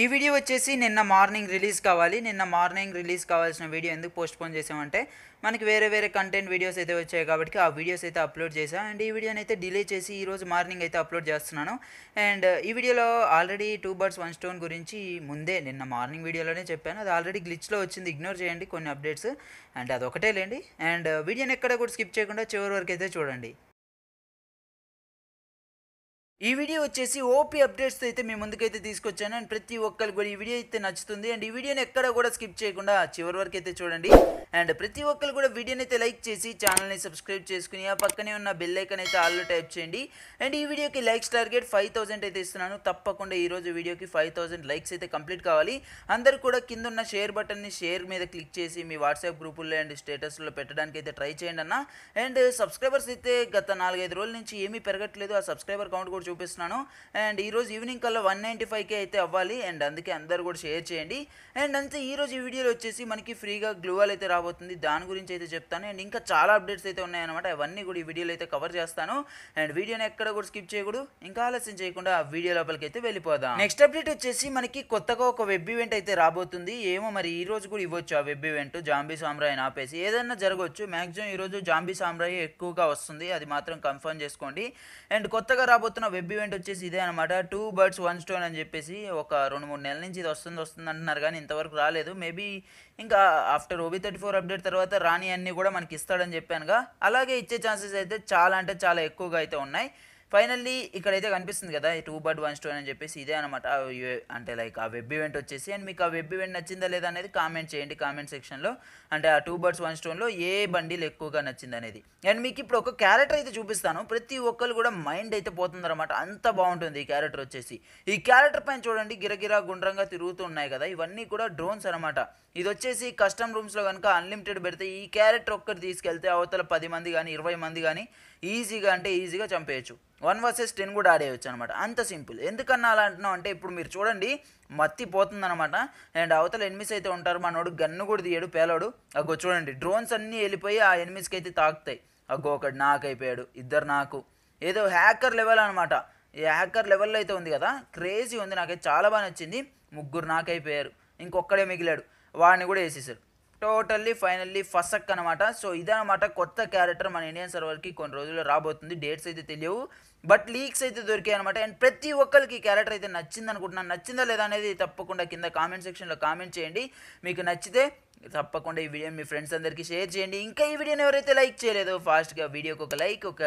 ఈ వీడియో వచ్చేసి నిన్న మార్నింగ్ రిలీజ్ కావాలి నిన్న మార్నింగ్ రిలీజ్ కావాల్సిన వీడియో ఎందుకు పోస్ట్ పోన్ చేసామంటే మనకి వేరే వేరే కంటెంట్ వీడియోస్ అయితే వచ్చాయి కాబట్టి ఆ వీడియోస్ అయితే అప్లోడ్ చేశాను అండ్ ఈ వీడియోని అయితే డిలే చేసి ఈరోజు మార్నింగ్ అయితే అప్లోడ్ చేస్తున్నాను అండ్ ఈ వీడియోలో already two birds one stone గురించి ముందే నిన్న మార్నింగ్ వీడియోలోనే చెప్పాను అది ఆల్రెడీ గ్లిచ్లో వచ్చింది ఇగ్నోర్ చేయండి కొన్ని అప్డేట్స్ అండ్ అది ఒకటే లేండి అండ్ వీడియోని ఎక్కడ కూడా స్కిప్ చేయకుండా చివరి వరకు అయితే చూడండి ఈ వీడియో వచ్చేసి ఓపీ అప్డేట్స్ అయితే మీ ముందుకైతే తీసుకొచ్చాను అండ్ ప్రతి ఒక్కరికి కూడా ఈ వీడియో అయితే నచ్చుతుంది అండ్ ఈ వీడియోని ఎక్కడ కూడా స్కిప్ చేయకుండా చివరి వరకు అయితే చూడండి అండ్ ప్రతి ఒక్కరు కూడా వీడియోని అయితే లైక్ చేసి ఛానల్ని సబ్స్క్రైబ్ చేసుకుని ఆ పక్కనే ఉన్న బెల్ ఐకన్ అయితే ఆల్ టైప్ చేయండి అండ్ ఈ వీడియోకి లైక్స్ టార్గెట్ ఫైవ్ థౌసండ్ అయితే ఇస్తున్నాను తప్పకుండా ఈ రోజు వీడియోకి ఫైవ్ థౌసండ్ లైక్స్ అయితే కంప్లీట్ కావాలి అందరు కూడా కింద ఉన్న షేర్ బటన్ని షేర్ మీద క్లిక్ చేసి మీ వాట్సాప్ గ్రూపుల్లో అండ్ స్టేటస్లో పెట్టడానికి అయితే ట్రై చేయండి అన్న అండ్ సబ్స్క్రైబర్స్ అయితే గత నాలుగైదు రోజుల నుంచి ఏమీ పెరగట్లేదు ఆ సబ్స్క్రైబర్ కౌంట్ కూడా చూపిస్తున్నాను అండ్ ఈరోజు ఈవినింగ్ కల్లా వన్ నైంటీ ఫైవ్కే అయితే అవ్వాలి అండ్ అందుకే అందరు కూడా షేర్ చేయండి అండ్ అంతే ఈరోజు ఈ వీడియోలో వచ్చేసి మనకి ఫ్రీగా గ్లూవాల్ అయితే రాబోతుంది దాని గురించి అయితే చెప్తాను అండ్ ఇంకా చాలా అప్డేట్స్ అయితే ఉన్నాయన్నమాట అవన్నీ కూడా ఈ వీడియోలో అయితే కవర్ చేస్తాను అండ్ వీడియోని ఎక్కడ కూడా స్కిప్ చేయకూడదు ఇంకా ఆలస్యం చేయకుండా ఆ వీడియో లోపలికి అయితే వెళ్ళిపోదాం నెక్స్ట్ అప్డేట్ వచ్చేసి మనకి కొత్తగా ఒక వెబ్ ఈవెంట్ అయితే రాబోతుంది ఏమో మరి ఈ రోజు కూడా ఇవ్వచ్చు ఆ వెబ్ ఈవెంట్ జాంబీ సామ్రాయ్ ఆపేసి ఏదైనా జరగవచ్చు మ్యాక్సిమం ఈరోజు జాంబీ సామ్రాయ్ ఎక్కువగా వస్తుంది అది మాత్రం కన్ఫర్మ్ చేసుకోండి అండ్ కొత్తగా రాబోతున్న వెబ్ ఈవెంట్ వచ్చేసి ఇదే అనమాట టూ బర్డ్స్ వన్ స్టోన్ అని చెప్పేసి ఒక రెండు మూడు నెలల నుంచి ఇది వస్తుంది వస్తుంది అంటున్నారు కానీ ఇంతవరకు రాలేదు మేబీ ఇంకా after OB thirty four update తర్వాత రాని అన్నీ కూడా మనకి ఇస్తాడని చెప్పానుగా అలాగే ఇచ్చే ఛాన్సెస్ అయితే చాలా అంటే చాలా ఎక్కువగా అయితే ఉన్నాయి ఫైనల్లీ ఇక్కడైతే కనిపిస్తుంది కదా టూ బర్డ్ వన్ స్టోన్ అని చెప్పేసి ఇదే అనమాట అంటే లైక్ ఆ వెబ్ ఈవెంట్ వచ్చేసి అండ్ మీకు ఆ వెబ్ ఈవెంట్ నచ్చిందా లేదా అనేది కామెంట్ చేయండి కామెంట్ సెక్షన్లో అంటే ఆ టూ బర్డ్స్ వన్ స్టోన్లో ఏ బండిలు ఎక్కువగా నచ్చింది అనేది అండ్ మీకు ఇప్పుడు ఒక క్యారెక్టర్ అయితే చూపిస్తాను ప్రతి ఒక్కరు కూడా మైండ్ అయితే అనమాట అంత బాగుంటుంది ఈ క్యారెక్టర్ వచ్చేసి ఈ క్యారెక్టర్ పైన చూడండి గిరగిరా గుండ్రంగా తిరుగుతూ ఉన్నాయి కదా ఇవన్నీ కూడా డ్రోన్స్ అనమాట ఇది వచ్చేసి కస్టమ్ రూమ్స్లో కనుక అన్లిమిటెడ్ పెడితే ఈ క్యారెక్టర్ ఒక్కటి తీసుకెళ్తే అవతల పది మంది కానీ ఇరవై మంది కానీ ఈజీగా అంటే ఈజీగా చంపేయచ్చు వన్ వర్సెస్ టెన్ కూడా ఆడేయచ్చు అనమాట అంత సింపుల్ ఎందుకన్నా అలా అంటున్నాం అంటే ఇప్పుడు మీరు చూడండి మత్తి పోతుందనమాట అండ్ అవతల ఎనిమిస్ అయితే ఉంటారు మనోడు గన్ను కూడా తీయడు పేలోడు అగో చూడండి డ్రోన్స్ అన్నీ వెళ్ళిపోయి ఆ ఎనిమిస్కి అయితే తాకుతాయి అగో ఒకటి నాకు అయిపోయాడు ఇద్దరు నాకు ఏదో హ్యాకర్ లెవెల్ అనమాట ఈ హ్యాకర్ లెవెల్లో అయితే ఉంది కదా క్రేజీ ఉంది నాకైతే చాలా బాగా నచ్చింది ముగ్గురు నాకైపోయారు ఇంకొక్కడే మిగిలాడు వాడిని కూడా వేసేసాడు టోటల్లీ ఫైనల్లీ ఫసక్ అనమాట సో ఇదనమాట కొత్త క్యారెక్టర్ మన ఇండియన్ సర్వర్కి కొన్ని రోజుల్లో రాబోతుంది డేట్స్ అయితే తెలియవు బట్ లీక్స్ అయితే దొరికాయి అనమాట అండ్ ప్రతి ఒక్కరికి క్యారెక్టర్ అయితే నచ్చింది అనుకుంటున్నాను నచ్చిందా లేదా అనేది తప్పకుండా కింద కామెంట్ సెక్షన్లో కామెంట్ చేయండి మీకు నచ్చితే తప్పకుండా ఈ వీడియో మీ ఫ్రెండ్స్ అందరికీ షేర్ చేయండి ఇంకా ఈ వీడియోని ఎవరైతే లైక్ చేయలేదో ఫాస్ట్గా వీడియోకి ఒక లైక్ ఒక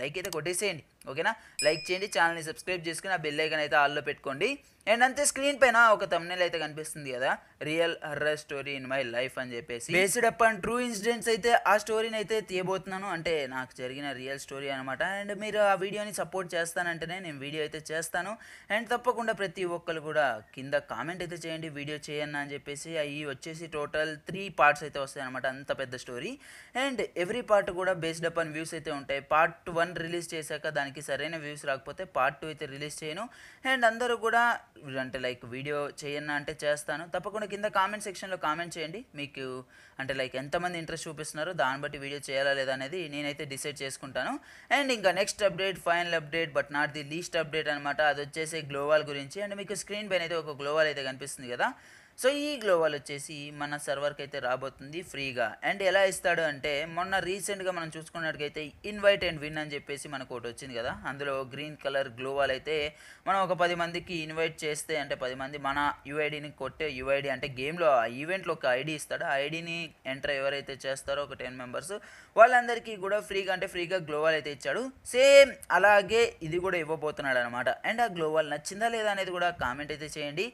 లైక్ uh, అయితే కొట్టేసేయండి ఓకేనా లైక్ చేయండి ఛానల్ని సబ్స్క్రైబ్ చేసుకుని ఆ బెల్ ఐకన్ అయితే ఆల్లో పెట్టుకోండి అండ్ అంతే స్క్రీన్ పైన ఒక తమ్నేల్ అయితే కనిపిస్తుంది కదా real horror story in my life అని చెప్పేసి based up and true incidents అయితే ఆ స్టోరీని అయితే తీయబోతున్నాను అంటే నాకు జరిగిన రియల్ స్టోరీ అనమాట అండ్ మీరు ఆ వీడియోని సపోర్ట్ చేస్తానంటేనే నేను వీడియో అయితే చేస్తాను అండ్ తప్పకుండా ప్రతి ఒక్కరు కూడా కింద కామెంట్ అయితే చేయండి వీడియో చేయన్న అని చెప్పేసి అవి వచ్చేసి టోటల్ త్రీ పార్ట్స్ అయితే వస్తాయి అనమాట అంత పెద్ద స్టోరీ అండ్ ఎవ్రీ పార్ట్ కూడా బేస్డ్ అప్ అండ్ వ్యూస్ అయితే ఉంటాయి పార్ట్ వన్ రిలీజ్ చేశాక దానికి దానికి సరైన వ్యూస్ రాకపోతే పార్ట్ టూ అయితే రిలీజ్ చేయను అండ్ అందరూ కూడా అంటే లైక్ వీడియో చేయన్నా అంటే చేస్తాను తప్పకుండా కింద కామెంట్ సెక్షన్లో కామెంట్ చేయండి మీకు అంటే లైక్ ఎంతమంది ఇంట్రెస్ట్ చూపిస్తున్నారో దాన్ని బట్టి వీడియో చేయాలా లేదా అనేది నేనైతే డిసైడ్ చేసుకుంటాను అండ్ ఇంకా next update final update but not the least update అనమాట అది వచ్చేసి గ్లోవాల్ గురించి అండ్ మీకు స్క్రీన్ పైన అయితే ఒక గ్లోవాల్ అయితే కనిపిస్తుంది కదా సో ఈ గ్లోవాల్ వచ్చేసి మన సర్వర్కి అయితే రాబోతుంది ఫ్రీగా అండ్ ఎలా ఇస్తాడు అంటే మొన్న రీసెంట్గా మనం చూసుకున్నట్టుకైతే ఇన్వైట్ అండ్ విన్ అని చెప్పేసి మనకు ఒకటి వచ్చింది కదా అందులో గ్రీన్ కలర్ గ్లోవాల్ అయితే మనం ఒక పది మందికి ఇన్వైట్ చేస్తే అంటే పది మంది మన యుఐడిని కొట్టే యుఐడి అంటే గేమ్లో ఆ ఈవెంట్లో ఒక ఐడి ఇస్తాడు ఆ ఐడిని ఎంటర్ ఎవరైతే చేస్తారో ఒక టెన్ మెంబర్స్ వాళ్ళందరికీ కూడా ఫ్రీగా అంటే ఫ్రీగా గ్లోవాల్ అయితే ఇచ్చాడు సేమ్ అలాగే ఇది కూడా ఇవ్వబోతున్నాడు అనమాట అండ్ ఆ గ్లోవాల్ నచ్చిందా లేదా అనేది కూడా కామెంట్ అయితే చేయండి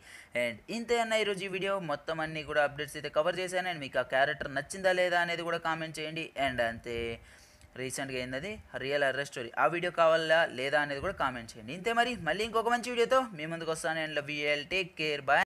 అండ్ ఇంతేనా ఈరోజు వీడియో మొత్తం అన్ని కూడా అప్డేట్స్ అయితే కవర్ చేశాను అండ్ మీకు ఆ క్యారెక్టర్ నచ్చిందా లేదా అనేది కూడా కామెంట్ చేయండి అండ్ అంతే రీసెంట్గా ఏంటది రియల్ అర్రెస్ట్ స్టోరీ ఆ వీడియో కావాలా లేదా అనేది కూడా కామెంట్ చేయండి ఇంతే మరి మళ్ళీ ఇంకొక మంచి వీడియోతో మీ ముందుకు వస్తాను and love you take care bye